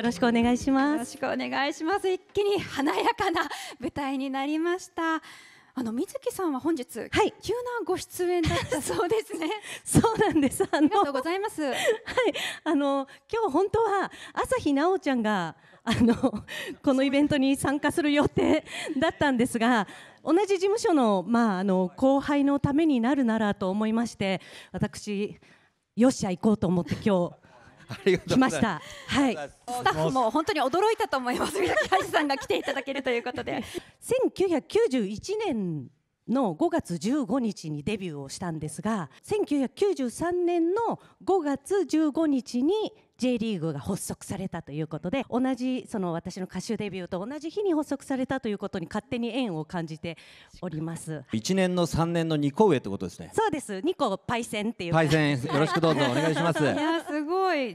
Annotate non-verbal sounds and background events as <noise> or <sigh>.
よろしくお願いします。よろしくお願いします。一気に華やかな舞台になりました。あの水木さんは本日、はい、急なご出演だった <laughs> そうですね。そうなんです。ありがとうございます。はい、あの今日本当は朝日奈央ちゃんがあのこのイベントに参加する予定だったんですが。同じ事務所の,、まあ、あの後輩のためになるならと思いまして私よっしゃ行こうと思って今日来ました。はい。スタッフも本当に驚いたと思います。三 <laughs> 崎さんが来ていただけるということで。1991 <laughs> 年の5月15日にデビューをしたんですが、1993年の5月15日に J リーグが発足されたということで同じその私の歌手デビューと同じ日に発足されたということに勝手に縁を感じております1年の3年の2個上ってことですねそうです2個パイセンっていうパイセンよろしくどうぞお願いします <laughs>